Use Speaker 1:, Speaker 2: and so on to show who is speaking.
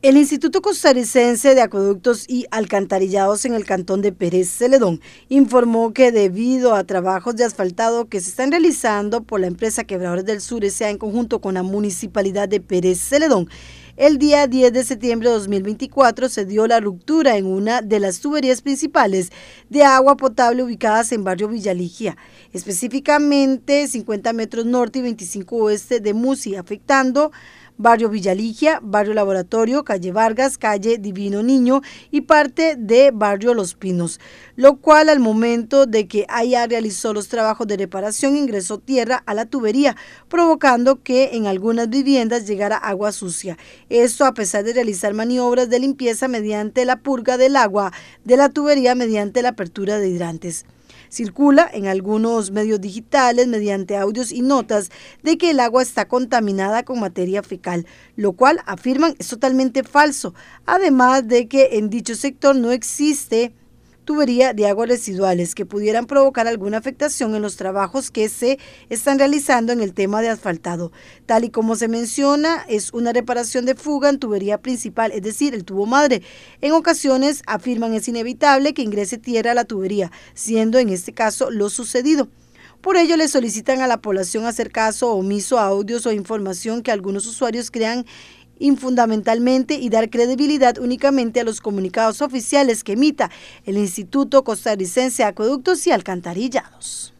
Speaker 1: El Instituto Costarricense de Acueductos y Alcantarillados en el Cantón de Pérez Celedón informó que debido a trabajos de asfaltado que se están realizando por la empresa Quebradores del Sur sea en conjunto con la Municipalidad de Pérez Celedón, el día 10 de septiembre de 2024 se dio la ruptura en una de las tuberías principales de agua potable ubicadas en barrio Villaligia, específicamente 50 metros norte y 25 oeste de Musi, afectando barrio Villaligia, barrio Laboratorio, calle Vargas, calle Divino Niño y parte de barrio Los Pinos, lo cual al momento de que AIA realizó los trabajos de reparación ingresó tierra a la tubería, provocando que en algunas viviendas llegara agua sucia. Esto a pesar de realizar maniobras de limpieza mediante la purga del agua de la tubería mediante la apertura de hidrantes. Circula en algunos medios digitales mediante audios y notas de que el agua está contaminada con materia fecal, lo cual afirman es totalmente falso, además de que en dicho sector no existe tubería de aguas residuales que pudieran provocar alguna afectación en los trabajos que se están realizando en el tema de asfaltado. Tal y como se menciona, es una reparación de fuga en tubería principal, es decir, el tubo madre. En ocasiones afirman es inevitable que ingrese tierra a la tubería, siendo en este caso lo sucedido. Por ello, le solicitan a la población hacer caso omiso a audios o información que algunos usuarios crean infundamentalmente y dar credibilidad únicamente a los comunicados oficiales que emita el Instituto Costarricense de Acueductos y Alcantarillados.